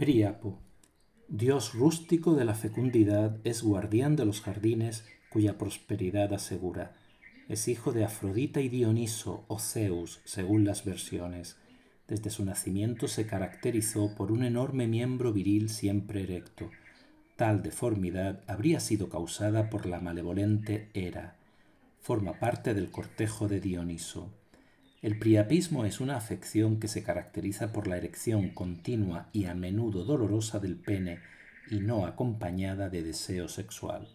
Príapo, dios rústico de la fecundidad, es guardián de los jardines cuya prosperidad asegura. Es hijo de Afrodita y Dioniso o Zeus, según las versiones. Desde su nacimiento se caracterizó por un enorme miembro viril siempre erecto. Tal deformidad habría sido causada por la malevolente Hera. Forma parte del cortejo de Dioniso. El priapismo es una afección que se caracteriza por la erección continua y a menudo dolorosa del pene y no acompañada de deseo sexual.